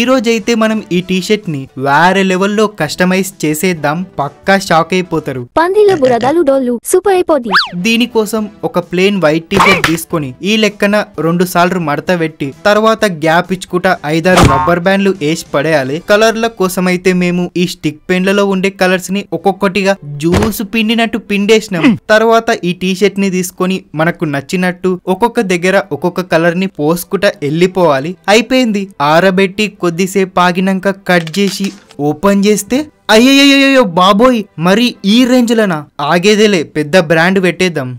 ఈరోజైతే మనం ఈ టీషర్ట్ ని వేరే లెవెల్లో కస్టమైజ్ చేసేద్దాం పక్కా షాక్ అయిపోతారు దీనికోసం ఒక ప్లేన్ వైట్ టీషర్ట్ తీసుకొని ఈ లెక్కన రెండు సార్లు మడత పెట్టి తర్వాత గ్యాప్ ఇచ్చుకుంటా ఐదారు రబ్బర్ బ్యాండ్లు వేసి పడేయాలి కలర్ల కోసం అయితే మేము ఈ స్టిక్ పెన్లలో ఉండే కలర్స్ ని ఒక్కొక్కటిగా జ్యూస్ పిండినట్టు పిండేసినాం తర్వాత ఈ టీషర్ట్ ని తీసుకొని మనకు నచ్చినట్టు ఒక్కొక్క దగ్గర ఒక్కొక్క కలర్ ని పోసుకుంటా వెళ్ళిపోవాలి అయిపోయింది ఆరబెట్టి కొద్దిసేపు ఆగినాక కట్ చేసి ఓపెన్ చేస్తే అయ్యో బాబోయ్ మరి ఈ రేంజ్లనా ఆగేదేలే పెద్ద బ్రాండ్ పెట్టేద్దాం